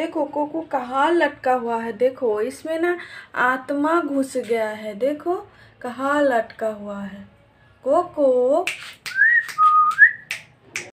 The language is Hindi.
देखो कोको कहाँ लटका हुआ है देखो इसमें ना आत्मा घुस गया है देखो कहाँ लटका हुआ है कोको